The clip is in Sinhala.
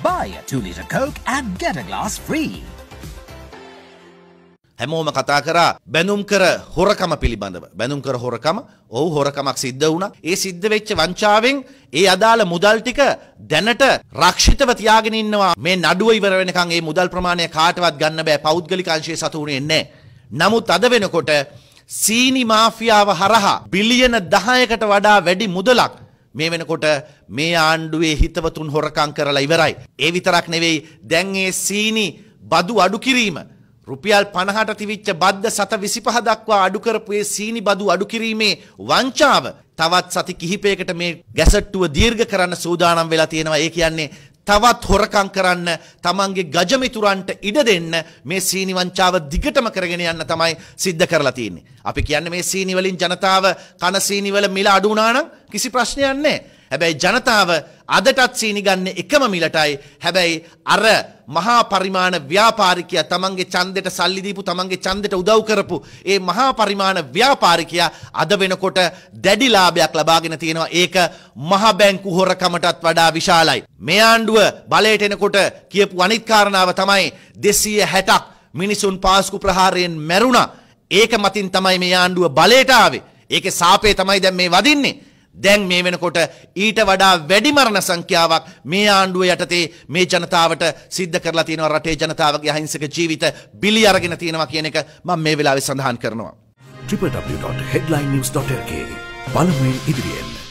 Buy a 2-litre Coke and get a glass free. හැමෝම කතා කරා බැනුම් කර හොරකම පිළිබඳව බැනුම් කර හොරකම ඔහු හොරකමක් සිද්ධ වුණා ඒ සිද්ධ වෙච්ච වංචාවෙන් ඒ අදාළ මුදල් ටික දැනට රක්ෂිතව තියාගෙන ඉන්නවා මේ නඩුව ඉවර වෙනකන් ඒ මුදල් ප්‍රමාණය කාටවත් ගන්න බෑ පෞද්ගලික අංශයේ සතු වුණේ නැහැ නමුත් අද වෙනකොට සීනි මාෆියාව හරහා බිලියන 10කට වඩා වැඩි මුදලක් මේ වෙනකොට මේ ආණ්ඩුවේ හිතවතුන් හොරකං කරලා ඉවරයි. ඒ විතරක් නෙවෙයි දැන් ඒ සීනි බදු අඩු කිරීම. රුපියල් පණහට තිවිච්ච බද්ධ සත විසිපහ දක්වා අඩුකරපුයේ සීනි බදු අඩුකිරීමේ වංචාව තවත් සති කිහිපයකට මේ ගැසට්ටුව දීර්ඝ කරන්න සූදානම් වෙලා තියෙනවා ඒ කියන්නේ තවත් හොරකම් කරන්න තමන්ගේ ගජමිතුරන්ට ඉඩ දෙන්න මේ සීනිවංචාව දිගටම කරගෙන යන්න තමයි සිද්ධ කරලා තියෙන්නේ. අපි කියන්නේ මේ සීනි වලින් ජනතාව කන සීනි වල මිල අඩු වුණා නම් කිසි ප්‍රශ්නයක් නැහැ. හැබැයි ජනතාව අදටත් සීනිගන්න එකම මිලටයි. හැබැයි අර මහා පරිමාණ ව්‍යාපාරිකයා තමන්ගේ ඡන්දෙට සල්ලි දීපු තමන්ගේ ඡන්දෙට උදව් කරපු ඒ මහා පරිමාණ ව්‍යාපාරිකයා අද වෙනකොට දැඩි ලාභයක් ලබාගෙන තියෙනවා. ඒක මහ බැංකු හොරකමටත් වඩා විශාලයි. මේ ආණ්ඩුව බලයට එනකොට කියපු අනිත් කාරණාව තමයි 260ක් මිනිසුන් පාස්කු ප්‍රහාරයෙන් මැරුණා. ඒක මතින් තමයි මේ ආණ්ඩුව බලයට ආවේ. ඒකේ සාපේ තමයි දැන් මේ වදින්නේ. දැන් මේ වෙනකොට ඊට වඩා වැඩි මරණ සංඛ්‍යාවක් මේ ආණ්ඩුව යටතේ මේ ජනතාවට සිද්ධ කරලා තියෙනවා රටේ ජනතාවගේ අහිංසක ජීවිත බිලි අරගෙන තියෙනවා කියන එක මම මේ වෙලාවේ සඳහන් කරනවා. www.headlinenews.lk බලමු ඉදිරියෙන්